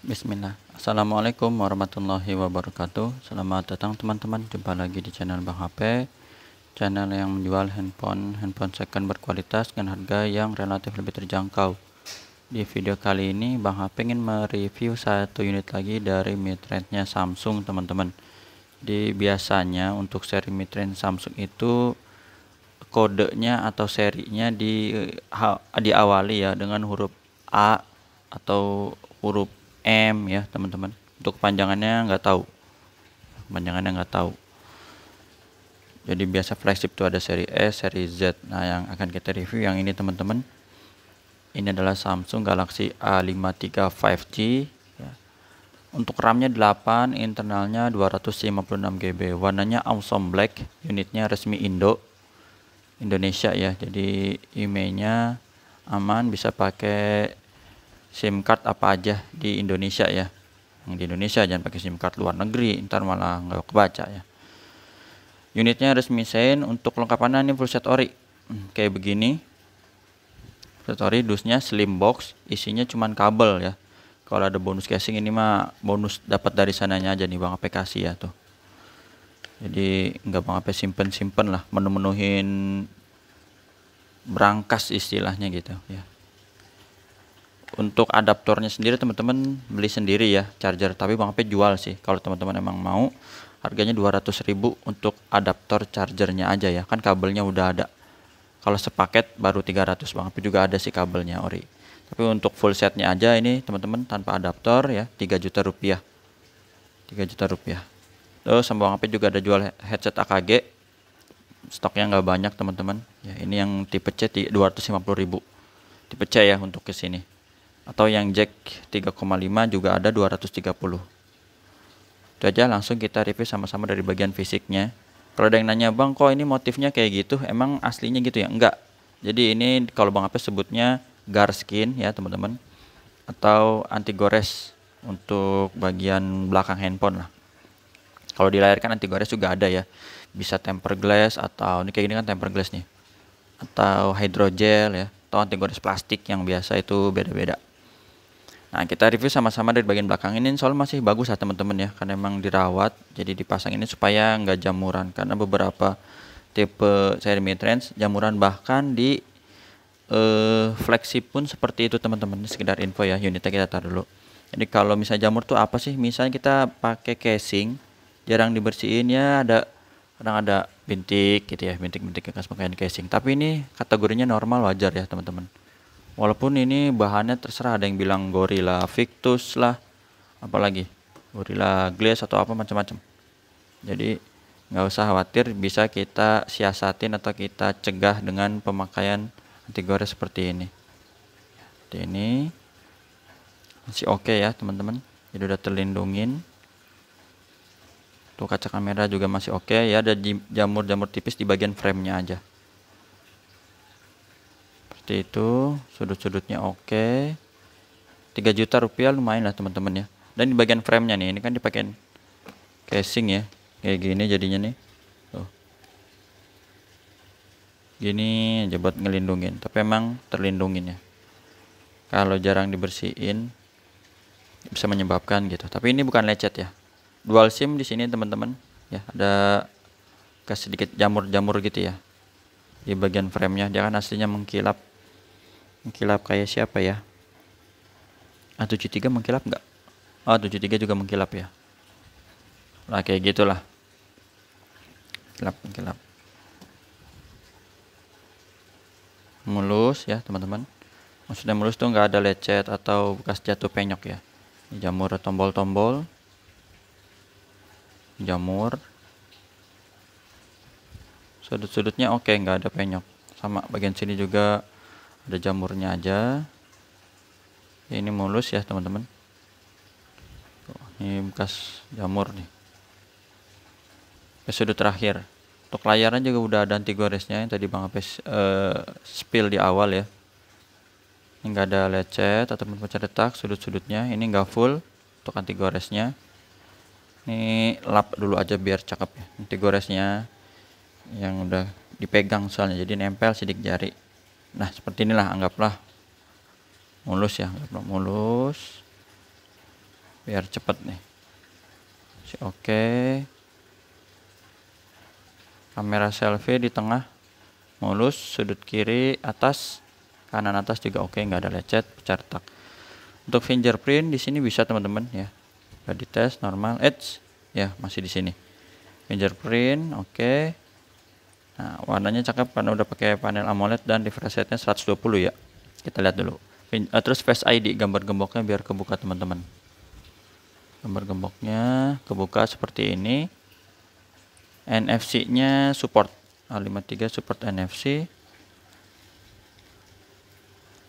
Bismillah Assalamualaikum warahmatullahi wabarakatuh Selamat datang teman-teman Jumpa lagi di channel Bang HP Channel yang menjual handphone Handphone second berkualitas dengan harga yang relatif lebih terjangkau Di video kali ini Bang HP ingin mereview satu unit lagi dari range-nya Samsung teman-teman Di biasanya untuk seri range Samsung itu Kodenya atau serinya di diawali ya dengan huruf A atau huruf M ya teman-teman untuk kepanjangannya nggak tahu kepanjangannya nggak tahu jadi biasa flagship itu ada seri S seri Z nah yang akan kita review yang ini teman-teman ini adalah Samsung Galaxy A53 5G ya. untuk RAM-nya 8 internalnya 256GB warnanya awesome black unitnya resmi Indo Indonesia ya jadi IMEI-nya aman bisa pakai SIM card apa aja di Indonesia ya yang di Indonesia jangan pakai SIM card luar negeri ntar malah nggak kebaca ya unitnya resmi sein untuk lengkapannya ini full set ori hmm, kayak begini full set ori dusnya slim box isinya cuman kabel ya kalau ada bonus casing ini mah bonus dapat dari sananya aja nih bang aplikasi ya tuh jadi nggak Bang apa simpen simpen lah menu-menuhin berangkas istilahnya gitu ya untuk adaptornya sendiri teman-teman beli sendiri ya charger tapi Bang Ape jual sih kalau teman-teman emang mau harganya 200.000 untuk adaptor chargernya aja ya kan kabelnya udah ada kalau sepaket baru 300 Bang Ape juga ada sih kabelnya ori tapi untuk full setnya aja ini teman-teman tanpa adaptor ya 3 juta rupiah 3 juta rupiah terus sama Bang Ape juga ada jual headset AKG stoknya nggak banyak teman-teman ya ini yang tipe C 250.000 tipe C ya untuk kesini atau yang jack 3,5 juga ada 230 itu aja langsung kita review sama-sama dari bagian fisiknya kalau ada yang nanya bang kok ini motifnya kayak gitu emang aslinya gitu ya enggak jadi ini kalau bang apa sebutnya gar skin ya teman-teman atau anti gores untuk bagian belakang handphone lah kalau di layar anti gores juga ada ya bisa tempered glass atau ini kayak gini kan tempered glass nih atau hydrogel ya atau anti gores plastik yang biasa itu beda-beda Nah kita review sama-sama dari bagian belakang ini soal masih bagus ya teman-teman ya karena memang dirawat jadi dipasang ini supaya nggak jamuran karena beberapa tipe Xiaomi Trends jamuran bahkan di eh, flagship pun seperti itu teman-teman sekedar info ya unitnya kita taruh dulu. Jadi kalau misalnya jamur tuh apa sih? Misalnya kita pakai casing jarang dibersihin ya ada kadang ada bintik gitu ya bintik-bintik bekas pakaian casing tapi ini kategorinya normal wajar ya teman-teman walaupun ini bahannya terserah ada yang bilang gorilla victus lah apalagi gorilla glass atau apa macam-macam jadi nggak usah khawatir bisa kita siasatin atau kita cegah dengan pemakaian anti gores seperti ini seperti ini masih oke okay ya teman-teman jadi udah terlindungin tuh kaca kamera juga masih oke okay ya ada jamur-jamur tipis di bagian framenya aja seperti itu sudut-sudutnya oke okay. 3 juta rupiah lumayan lah teman-teman ya dan di bagian framenya nih ini kan dipakai casing ya kayak gini jadinya nih tuh gini aja buat ngelindungin tapi emang terlindungin ya kalau jarang dibersihin bisa menyebabkan gitu tapi ini bukan lecet ya dual sim di sini teman-teman ya ada kasih sedikit jamur-jamur gitu ya di bagian framenya dia kan aslinya mengkilap mengkilap kayak siapa ya ah 73 mengkilap nggak ah 73 juga mengkilap ya Nah kayak gitulah Kilap, mengkilap mulus ya teman-teman maksudnya mulus tuh nggak ada lecet atau bekas jatuh penyok ya jamur tombol-tombol jamur sudut-sudutnya oke nggak ada penyok sama bagian sini juga ada jamurnya aja ini mulus ya teman-teman ini bekas jamur nih episode terakhir untuk layarnya juga udah ada anti goresnya yang tadi Bang Apes uh, spill di awal ya ini enggak ada lecet ataupun pecah detak sudut-sudutnya ini enggak full untuk anti goresnya ini lap dulu aja biar cakep ya anti goresnya yang udah dipegang soalnya jadi nempel sidik jari Nah, seperti inilah anggaplah mulus ya, anggaplah mulus. Biar cepat nih. Oke. Okay. Kamera selfie di tengah mulus, sudut kiri atas, kanan atas juga oke, okay, nggak ada lecet, pecah retak. Untuk fingerprint di sini bisa teman-teman ya. Sudah dites normal edge ya, masih di sini. Fingerprint oke. Okay Nah, warnanya cakep karena udah pakai panel AMOLED dan refresh rate-nya 120 ya. Kita lihat dulu. Eh, terus Face ID gambar gemboknya biar kebuka teman-teman. Gambar gemboknya kebuka seperti ini. NFC-nya support A53 support NFC.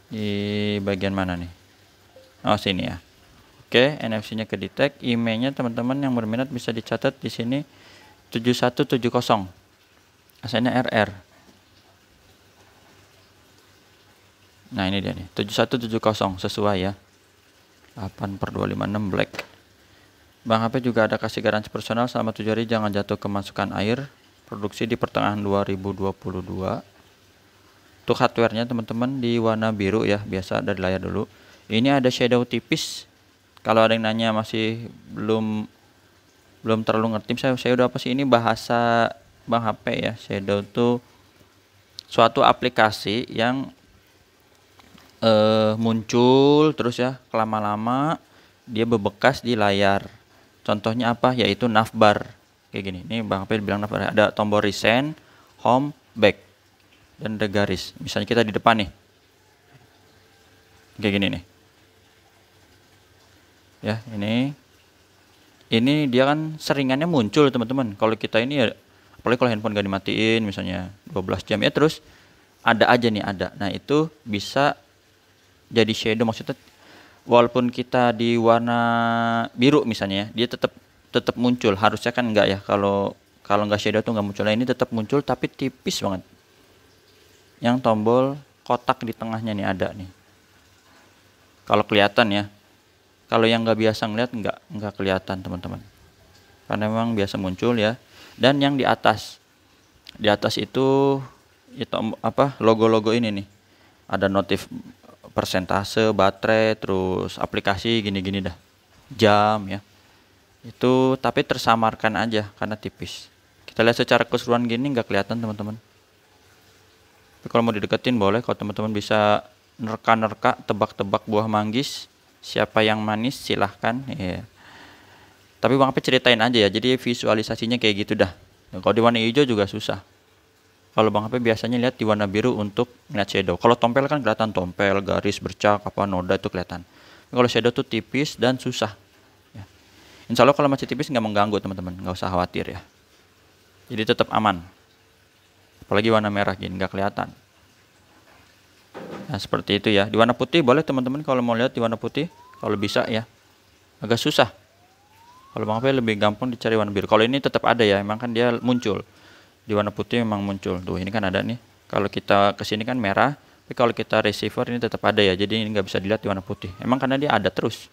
Di bagian mana nih? Oh, sini ya. Oke, NFC-nya ke detect, IMEI-nya teman-teman yang berminat bisa dicatat di sini 7170 asalnya RR nah ini dia nih 7170 sesuai ya 8 per 256 black Bang HP juga ada kasih garansi personal selama 7 hari jangan jatuh kemasukan air produksi di pertengahan 2022 untuk hardwarenya teman-teman di warna biru ya biasa dari layar dulu ini ada shadow tipis kalau ada yang nanya masih belum belum terlalu ngerti saya saya udah apa sih ini bahasa Bang HP ya. Shadow itu suatu aplikasi yang uh, muncul terus ya lama-lama dia bebekas di layar. Contohnya apa? Yaitu navbar. Kayak gini. Ini Bang HP bilang navbar. Ada tombol resend, home, back dan ada garis. Misalnya kita di depan nih. Kayak gini nih. Ya, ini ini dia kan seringannya muncul teman-teman. Kalau kita ini ya apalagi kalau handphone gak dimatiin misalnya 12 jam ya terus ada aja nih ada nah itu bisa jadi shadow maksudnya walaupun kita di warna biru misalnya ya, dia tetap tetap muncul harusnya kan enggak ya kalau kalau enggak shadow tuh enggak muncul nah ini tetap muncul tapi tipis banget yang tombol kotak di tengahnya nih ada nih kalau kelihatan ya kalau yang enggak biasa ngeliat enggak enggak kelihatan teman-teman karena memang biasa muncul ya dan yang di atas di atas itu itu apa logo-logo ini nih ada notif persentase baterai terus aplikasi gini-gini dah jam ya itu tapi tersamarkan aja karena tipis kita lihat secara keseluruhan gini nggak kelihatan teman-teman tapi kalau mau dideketin boleh kalau teman-teman bisa nerka-nerka tebak-tebak buah manggis siapa yang manis silahkan ya yeah. Tapi Bang apa ceritain aja ya. Jadi visualisasinya kayak gitu dah. kalau di warna hijau juga susah. Kalau Bang apa biasanya lihat di warna biru untuk ngeliat shadow. Kalau tompel kan kelihatan tompel, garis, bercak, apa noda itu kelihatan. Kalau shadow tuh tipis dan susah. Ya. Insya Allah kalau masih tipis nggak mengganggu teman-teman, nggak usah khawatir ya. Jadi tetap aman. Apalagi warna merah gini nggak kelihatan. Nah, seperti itu ya. Di warna putih boleh teman-teman kalau mau lihat di warna putih kalau bisa ya. Agak susah kalau Bang Ape lebih gampang dicari warna biru. Kalau ini tetap ada ya, emang kan dia muncul. Di warna putih memang muncul. Tuh, ini kan ada nih. Kalau kita kesini kan merah, tapi kalau kita receiver ini tetap ada ya. Jadi ini nggak bisa dilihat di warna putih. Emang karena dia ada terus.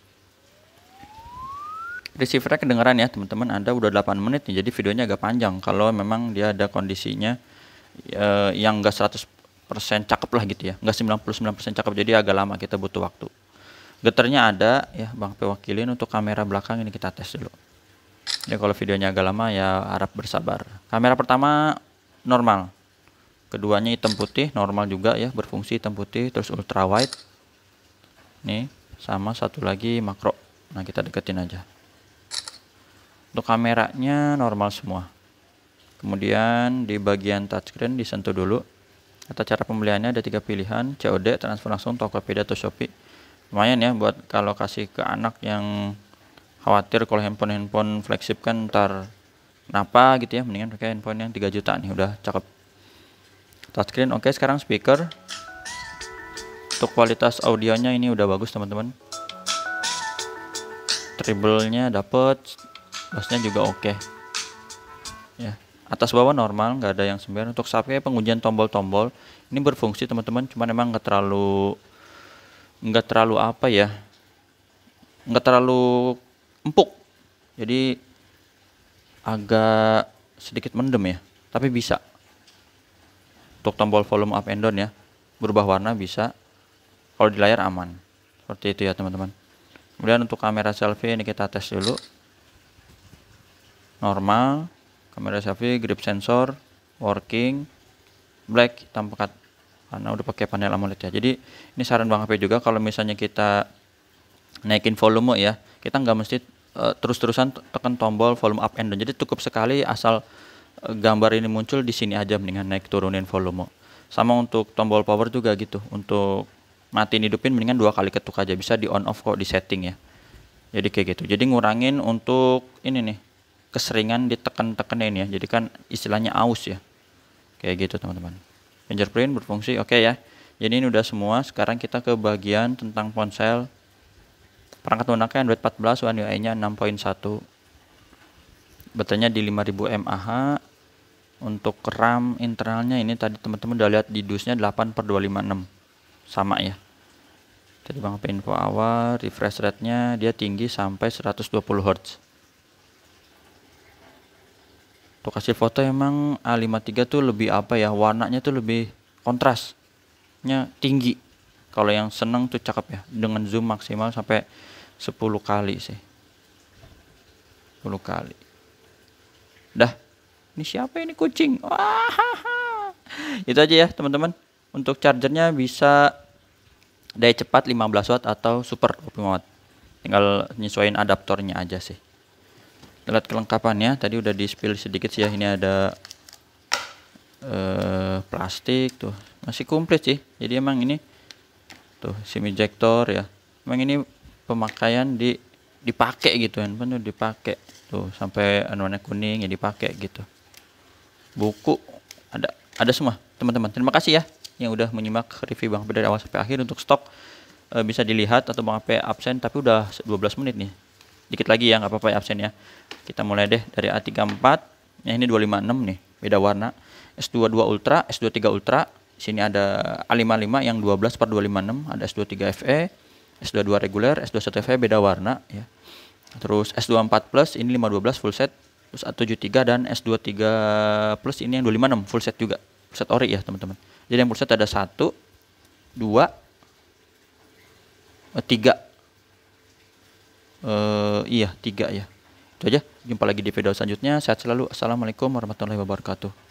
Receivernya kedengeran ya, teman-teman. Anda udah 8 menit nih, jadi videonya agak panjang. Kalau memang dia ada kondisinya eh, yang nggak 100% cakep lah gitu ya. Nggak 99% cakep, jadi agak lama kita butuh waktu. Geternya ada ya Bang P wakilin untuk kamera belakang ini kita tes dulu. Ya kalau videonya agak lama ya harap bersabar. Kamera pertama normal. Keduanya hitam putih, normal juga ya, berfungsi hitam putih terus ultra wide. Nih, sama satu lagi makro. Nah, kita deketin aja. Untuk kameranya normal semua. Kemudian di bagian touchscreen disentuh dulu. Atau cara pembeliannya ada tiga pilihan, COD, transfer langsung, Tokopedia atau Shopee lumayan ya buat kalau kasih ke anak yang khawatir kalau handphone handphone flagship kan ntar kenapa gitu ya mendingan pakai handphone yang 3 juta nih udah cakep touchscreen oke okay, sekarang speaker untuk kualitas audionya ini udah bagus teman-teman treble-nya dapet bassnya juga oke okay. ya atas bawah normal nggak ada yang sembilan untuk sampai pengujian tombol-tombol ini berfungsi teman-teman cuman emang nggak terlalu nggak terlalu apa ya nggak terlalu empuk jadi agak sedikit mendem ya tapi bisa untuk tombol volume up and down ya berubah warna bisa kalau di layar aman seperti itu ya teman-teman kemudian untuk kamera selfie ini kita tes dulu normal kamera selfie grip sensor working black tanpa karena udah pakai panel AMOLED ya jadi ini saran Bang HP juga kalau misalnya kita naikin volume ya kita nggak mesti uh, terus-terusan tekan tombol volume up and down jadi cukup sekali asal uh, gambar ini muncul di sini aja mendingan naik turunin volume sama untuk tombol power juga gitu untuk matiin hidupin mendingan dua kali ketuk aja bisa di on off kok di setting ya jadi kayak gitu jadi ngurangin untuk ini nih keseringan ditekan-tekenin ya jadi kan istilahnya aus ya kayak gitu teman-teman fingerprint berfungsi oke okay ya jadi ini udah semua sekarang kita ke bagian tentang ponsel perangkat lunaknya Android 14 One UI nya 6.1 betulnya di 5000 mAh untuk RAM internalnya ini tadi teman-teman udah lihat di dusnya 8 per 256 sama ya Jadi bang info awal refresh rate nya dia tinggi sampai 120 Hz hasil foto emang A53 tuh lebih apa ya warnanya tuh lebih kontrasnya tinggi kalau yang seneng tuh cakep ya dengan zoom maksimal sampai 10 kali sih 10 kali dah ini siapa ini kucing Wahaha. itu aja ya teman-teman untuk chargernya bisa daya cepat 15 watt atau super 25 watt tinggal nyesuaiin adaptornya aja sih alat kelengkapannya tadi udah di spill sedikit sih ya ini ada eh, plastik tuh masih komplit sih jadi emang ini tuh sim ejector ya emang ini pemakaian di dipakai gitu kan tuh dipakai tuh sampai anuannya kuning ya dipakai gitu buku ada ada semua teman-teman terima kasih ya yang udah menyimak review Bang P dari awal sampai akhir untuk stok eh, bisa dilihat atau Bang absen tapi udah 12 menit nih dikit lagi ya nggak apa-apa ya absen ya kita mulai deh dari A34 ya ini 256 nih beda warna S22 Ultra S23 Ultra sini ada A55 yang 12 per 256 ada S23 FE S22 reguler S21 FE beda warna ya terus S24 plus ini 512 full set terus A73 dan S23 plus ini yang 256 full set juga full set ori ya teman-teman jadi yang full set ada 1 2 3 uh, iya tiga ya itu aja jumpa lagi di video selanjutnya sehat selalu assalamualaikum warahmatullahi wabarakatuh